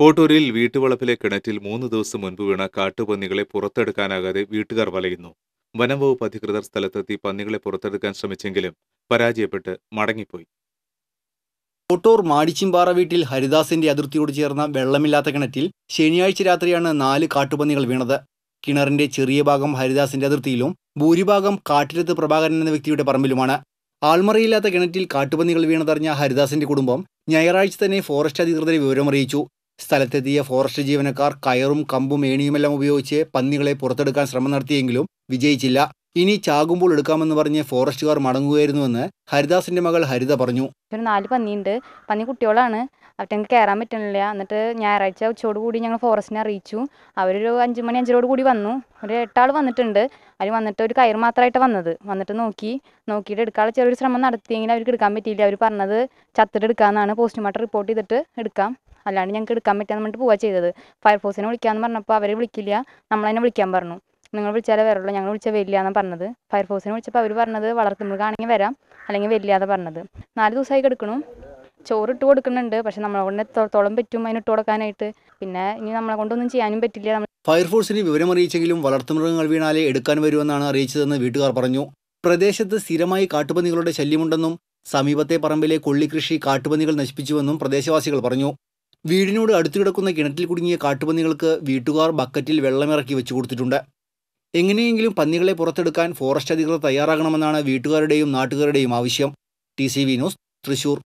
പോട്ടൂരിൽ വീട്ടുവളപ്പിലെ കിണറ്റിൽ മൂന്ന് ദിവസം മുൻപ് വീണ കാട്ടുപന്നികളെ പുറത്തെടുക്കാനാകാതെ വീട്ടുകാർ വലയുന്നു വനംവകുപ്പ് അധികൃതർ സ്ഥലത്തെത്തി പന്നികളെ പുറത്തെടുക്കാൻ ശ്രമിച്ചെങ്കിലും പരാജയപ്പെട്ട് മടങ്ങിപ്പോയി കോട്ടൂർ മാടിച്ചിമ്പാറ വീട്ടിൽ ഹരിദാസിന്റെ അതിർത്തിയോട് ചേർന്ന വെള്ളമില്ലാത്ത കിണറ്റിൽ ശനിയാഴ്ച രാത്രിയാണ് നാല് കാട്ടുപന്നികൾ വീണത് കിണറിന്റെ ചെറിയ ഭാഗം ഹരിദാസിന്റെ അതിർത്തിയിലും ഭൂരിഭാഗം കാട്ടിലത്ത് പ്രഭാകരൻ എന്ന വ്യക്തിയുടെ പറമ്പിലുമാണ് ആൾമറിയില്ലാത്ത കിണറ്റിൽ കാട്ടുപന്നികൾ വീണതറിഞ്ഞ ഹരിദാസിന്റെ കുടുംബം ഞായറാഴ്ച തന്നെ ഫോറസ്റ്റ് അധികൃതരെ വിവരമറിയിച്ചു സ്ഥലത്തെത്തിയ ഫോറസ്റ്റ് ജീവനക്കാർ കയറും കമ്പും ഏണിയുമെല്ലാം ഉപയോഗിച്ച് പന്നികളെ പുറത്തെടുക്കാൻ ശ്രമം നടത്തിയെങ്കിലും വിജയിച്ചില്ല ഇനി ചാകുമ്പോൾ എടുക്കാമെന്ന് പറഞ്ഞ് ഫോറസ്റ്റുകാർ മടങ്ങുകയായിരുന്നുവെന്ന് ഹരിദാസിന്റെ മകൾ ഹരിത പറഞ്ഞു ഒരു നാല് പന്നിയുണ്ട് പന്നി കുട്ടികളാണ് അവറ്റങ്ങൾക്ക് കയറാൻ പറ്റുന്നില്ല എന്നിട്ട് ഞായറാഴ്ച കൂടി ഞങ്ങൾ ഫോറസ്റ്റിനെ അറിയിച്ചു അവരൊരു അഞ്ചു മണി അഞ്ചരോട് കൂടി വന്നു ഒരു എട്ടാൾ വന്നിട്ടുണ്ട് അവർ വന്നിട്ട് ഒരു കയർ മാത്രമായിട്ട് വന്നത് വന്നിട്ട് നോക്കി നോക്കിയിട്ട് എടുക്കാനുള്ള ചെറിയൊരു ശ്രമം നടത്തിയെങ്കിലും അവർക്ക് എടുക്കാൻ പറ്റിയില്ല അവർ പറഞ്ഞത് ചത്തിട്ട് എടുക്കാമെന്നാണ് പോസ്റ്റ്മോർട്ടം റിപ്പോർട്ട് ചെയ്തിട്ട് എടുക്കാം അല്ലാണ്ട് ഞങ്ങൾക്ക് എടുക്കാൻ പറ്റാന്ന് പറഞ്ഞിട്ട് പോവാ ചെയ്തത് ഫയർഫോഴ്സിനെ വിളിക്കാന്ന് പറഞ്ഞപ്പോൾ അവരെ വിളിക്കില്ല നമ്മളതിനെ വിളിക്കാൻ പറഞ്ഞു നിങ്ങൾ വിളിച്ചാലേ വരുള്ളൂ ഞങ്ങൾ വിളിച്ചാൽ വരില്ല എന്നാണ് പറഞ്ഞത് ഫയർഫോഴ്സിനെ വിളിച്ചപ്പോൾ അവർ പറഞ്ഞത് വളർത്തുമൃഗാണെങ്കിൽ വരാം അല്ലെങ്കിൽ വരില്ലാതെ പറഞ്ഞത് നാല് ദിവസമായി കിടക്കണു ചോറ് ഇട്ട് കൊടുക്കുന്നുണ്ട് പക്ഷെ നമ്മളെ കൊണ്ട് എത്രത്തോളം പറ്റും അതിന് ഇട്ട് കൊടുക്കാനായിട്ട് പിന്നെ ഇനി നമ്മളെ കൊണ്ടൊന്നും ചെയ്യാനും പറ്റില്ല ഫയർഫോഴ്സിന് വിവരം അറിയിച്ചെങ്കിലും വളർത്തുമൃഗങ്ങൾ വീണാലേ എടുക്കാൻ വരുമെന്നാണ് അറിയിച്ചതെന്ന് വീട്ടുകാർ പറഞ്ഞു പ്രദേശത്ത് സ്ഥിരമായി കാട്ടുപന്നികളുടെ ശല്യമുണ്ടെന്നും സമീപത്തെ പറമ്പിലെ കൊള്ളിക്കൃഷി കാട്ടുപന്നികൾ നശിപ്പിച്ചുവെന്നും പ്രദേശവാസികൾ പറഞ്ഞു വീടിനോട് അടുത്ത് കിടക്കുന്ന കിണറ്റിൽ കുടുങ്ങിയ കാട്ടുപന്നികൾക്ക് വീട്ടുകാർ ബക്കറ്റിൽ വെള്ളമിറക്കി വെച്ചു കൊടുത്തിട്ടുണ്ട് എങ്ങനെയെങ്കിലും പന്നികളെ പുറത്തെടുക്കാൻ ഫോറസ്റ്റ് അധികൃതർ തയ്യാറാകണമെന്നാണ് വീട്ടുകാരുടെയും നാട്ടുകാരുടെയും ആവശ്യം T C V news Thrissur